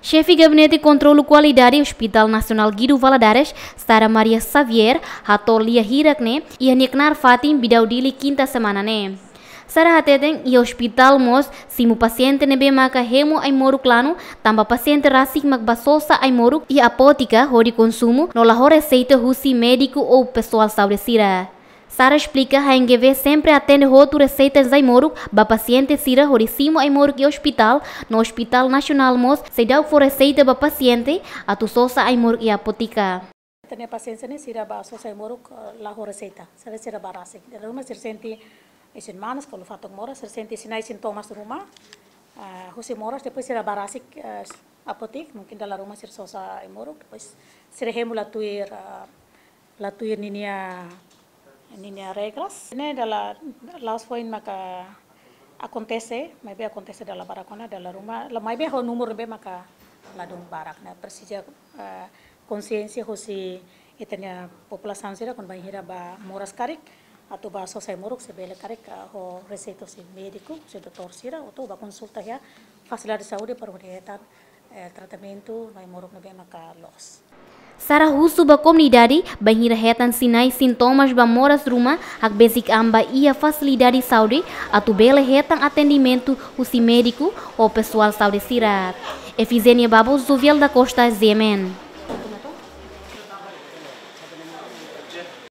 Chefe Gabinete de Controlo Qualidade Hospital Nasional Gidu Valadares, Sara Maria Xavier, hatou lia ia niknar fatim bidaudili quinta semana ne. Sara hateten ia hospital mos simu paciente nebe maka hemu ai moruk lanu tamba paciente rasik mak basosa ai moruk ia apotika hori konsumu, nola hore seite husi mediku ou pessoal sauresira. Sara explica que NGV siempre atende roto receitas da Imoro, ba paciente sira horicimo a Imoro que hospital, no Hospital Nacional Mos, se da por receita ba paciente, a tu sosa a Imoro e apotica. Tenha paciência, né? Sira ba sosa Imoro la ho receita, sira sira ba rasik. De ruma sir senti isin manas, kalau fatok mora, sir senti hay sintomas de ruma, ah, José Moras, depois será Barasik uh, Apotek, mungkin la rumah Sir Sosa Imorok, depois será la Latuir, uh, Latuir Ninia Ini reglas. regras Ini adalah las foi maka acontece mai be acontece dalla baracona dalam rumah, la mai be ho numero be maka la dong barak na persija uh, eh, ho si itanya populasan sira kon bai hira ba moras karik atau ba sosai moruk se bele karik eh, ho receito si mediku, se doutor sira atau ba konsulta ya fasilitas saudi para el eh, tratamiento vai morok na bem maka loss. Sara husu ba komunidade bahira hetan sinai sintomas ba moras ruma ak basic amba ia facilidade saúde atu bele hetan atendimento usi médico ou pessoal saúde sirat. Efizenia babo Zuviel da Costa Zemen.